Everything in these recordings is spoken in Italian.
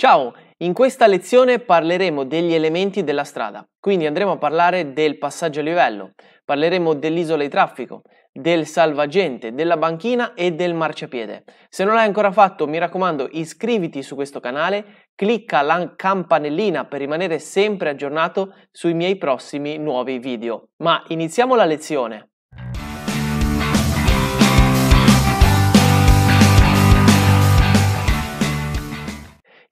Ciao! In questa lezione parleremo degli elementi della strada, quindi andremo a parlare del passaggio a livello, parleremo dell'isola di traffico, del salvagente, della banchina e del marciapiede. Se non l'hai ancora fatto mi raccomando iscriviti su questo canale, clicca la campanellina per rimanere sempre aggiornato sui miei prossimi nuovi video. Ma iniziamo la lezione!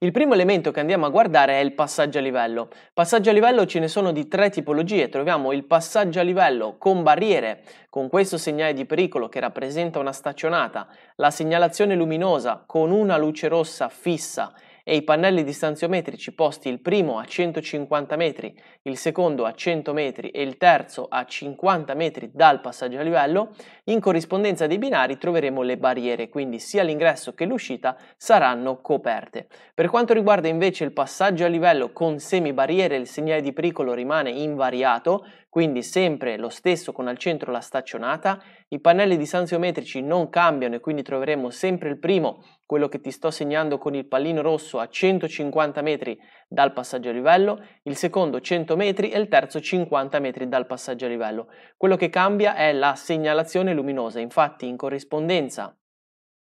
Il primo elemento che andiamo a guardare è il passaggio a livello. Passaggio a livello ce ne sono di tre tipologie. Troviamo il passaggio a livello con barriere, con questo segnale di pericolo che rappresenta una staccionata, la segnalazione luminosa con una luce rossa fissa e i pannelli distanziometrici posti il primo a 150 metri, il secondo a 100 metri e il terzo a 50 metri dal passaggio a livello, in corrispondenza dei binari troveremo le barriere, quindi sia l'ingresso che l'uscita saranno coperte. Per quanto riguarda invece il passaggio a livello con semibarriere, il segnale di pericolo rimane invariato, quindi sempre lo stesso con al centro la staccionata, i pannelli distanziometrici non cambiano e quindi troveremo sempre il primo, quello che ti sto segnando con il pallino rosso a 150 metri dal passaggio a livello, il secondo 100 metri e il terzo 50 metri dal passaggio a livello. Quello che cambia è la segnalazione luminosa, infatti in corrispondenza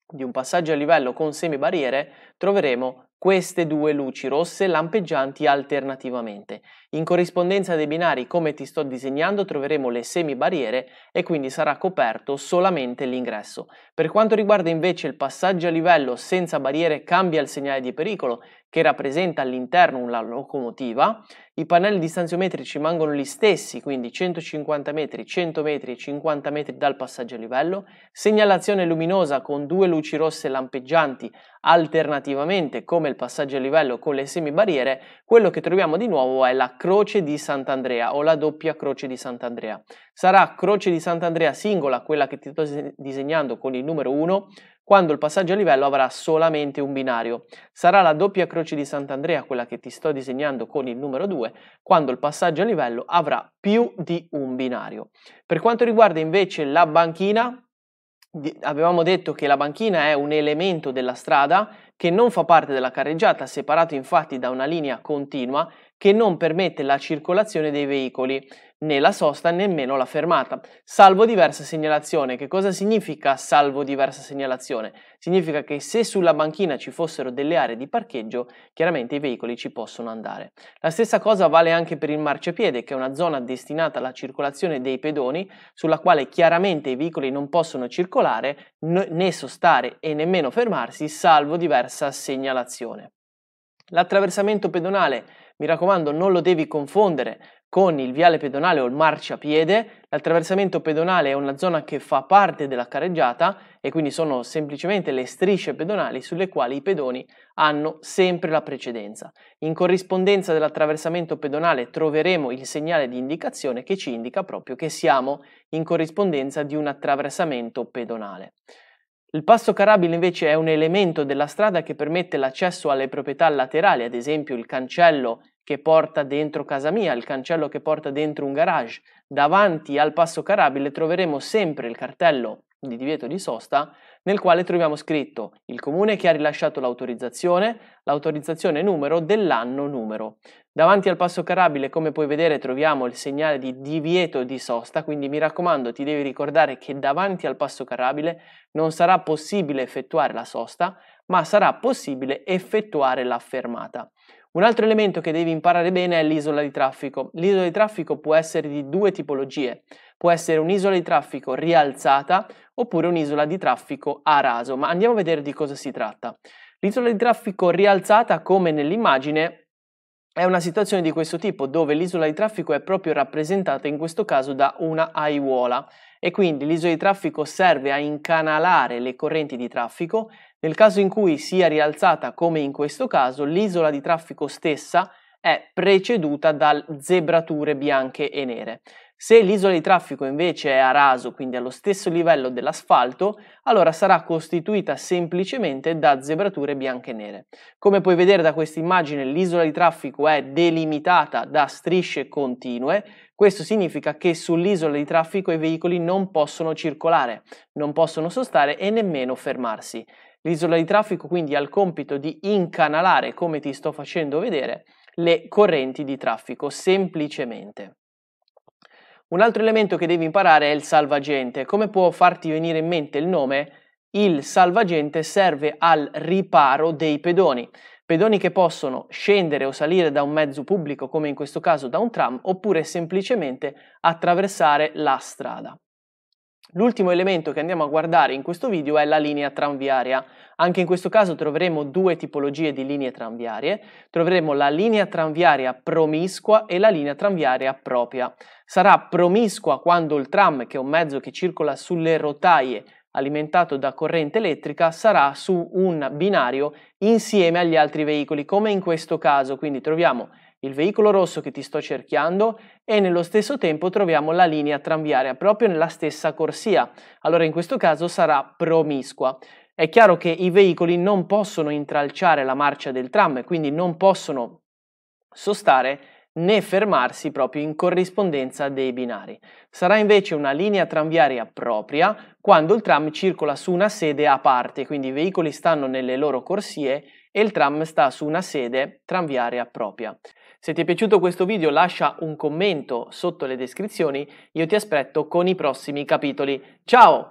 di un passaggio a livello con semibarriere troveremo queste due luci rosse lampeggianti alternativamente. In corrispondenza dei binari come ti sto disegnando troveremo le semi barriere e quindi sarà coperto solamente l'ingresso. Per quanto riguarda invece il passaggio a livello senza barriere cambia il segnale di pericolo che rappresenta all'interno una locomotiva, i pannelli distanziometrici rimangono gli stessi, quindi 150 metri, 100 metri e 50 metri dal passaggio a livello, segnalazione luminosa con due luci rosse lampeggianti alternativamente come il passaggio a livello con le semibarriere, quello che troviamo di nuovo è la croce di Sant'Andrea o la doppia croce di Sant'Andrea. Sarà croce di Sant'Andrea singola, quella che ti sto disegnando con il numero 1, quando il passaggio a livello avrà solamente un binario. Sarà la doppia croce di Sant'Andrea, quella che ti sto disegnando con il numero 2, quando il passaggio a livello avrà più di un binario. Per quanto riguarda invece la banchina, avevamo detto che la banchina è un elemento della strada che non fa parte della carreggiata, separato infatti da una linea continua che non permette la circolazione dei veicoli né la sosta nemmeno la fermata, salvo diversa segnalazione. Che cosa significa salvo diversa segnalazione? Significa che se sulla banchina ci fossero delle aree di parcheggio, chiaramente i veicoli ci possono andare. La stessa cosa vale anche per il marciapiede, che è una zona destinata alla circolazione dei pedoni, sulla quale chiaramente i veicoli non possono circolare, né sostare e nemmeno fermarsi, salvo diversa segnalazione. L'attraversamento pedonale, mi raccomando, non lo devi confondere con il viale pedonale o il marciapiede. L'attraversamento pedonale è una zona che fa parte della carreggiata e quindi sono semplicemente le strisce pedonali sulle quali i pedoni hanno sempre la precedenza. In corrispondenza dell'attraversamento pedonale troveremo il segnale di indicazione che ci indica proprio che siamo in corrispondenza di un attraversamento pedonale. Il passo carabile invece è un elemento della strada che permette l'accesso alle proprietà laterali, ad esempio il cancello che porta dentro casa mia, il cancello che porta dentro un garage. Davanti al passo carabile troveremo sempre il cartello di divieto di sosta nel quale troviamo scritto il comune che ha rilasciato l'autorizzazione, l'autorizzazione numero dell'anno numero. Davanti al passo carabile, come puoi vedere, troviamo il segnale di divieto di sosta, quindi mi raccomando, ti devi ricordare che davanti al passo carabile non sarà possibile effettuare la sosta, ma sarà possibile effettuare la fermata. Un altro elemento che devi imparare bene è l'isola di traffico. L'isola di traffico può essere di due tipologie. Può essere un'isola di traffico rialzata oppure un'isola di traffico a raso, ma andiamo a vedere di cosa si tratta. L'isola di traffico rialzata, come nell'immagine, è una situazione di questo tipo dove l'isola di traffico è proprio rappresentata in questo caso da una aiuola e quindi l'isola di traffico serve a incanalare le correnti di traffico nel caso in cui sia rialzata, come in questo caso, l'isola di traffico stessa è preceduta da zebrature bianche e nere. Se l'isola di traffico invece è a raso, quindi allo stesso livello dell'asfalto, allora sarà costituita semplicemente da zebrature bianche e nere. Come puoi vedere da questa immagine, l'isola di traffico è delimitata da strisce continue. Questo significa che sull'isola di traffico i veicoli non possono circolare, non possono sostare e nemmeno fermarsi. L'isola di traffico quindi ha il compito di incanalare, come ti sto facendo vedere, le correnti di traffico semplicemente. Un altro elemento che devi imparare è il salvagente. Come può farti venire in mente il nome? Il salvagente serve al riparo dei pedoni. Pedoni che possono scendere o salire da un mezzo pubblico, come in questo caso da un tram, oppure semplicemente attraversare la strada. L'ultimo elemento che andiamo a guardare in questo video è la linea tranviaria. Anche in questo caso troveremo due tipologie di linee tranviarie. Troveremo la linea tranviaria promiscua e la linea tranviaria propria. Sarà promiscua quando il tram, che è un mezzo che circola sulle rotaie alimentato da corrente elettrica, sarà su un binario insieme agli altri veicoli, come in questo caso. Quindi troviamo il veicolo rosso che ti sto cerchiando e nello stesso tempo troviamo la linea tranviaria proprio nella stessa corsia. Allora in questo caso sarà promiscua. È chiaro che i veicoli non possono intralciare la marcia del tram, quindi non possono sostare né fermarsi proprio in corrispondenza dei binari. Sarà invece una linea tranviaria propria quando il tram circola su una sede a parte, quindi i veicoli stanno nelle loro corsie e il tram sta su una sede tranviaria propria. Se ti è piaciuto questo video lascia un commento sotto le descrizioni, io ti aspetto con i prossimi capitoli. Ciao!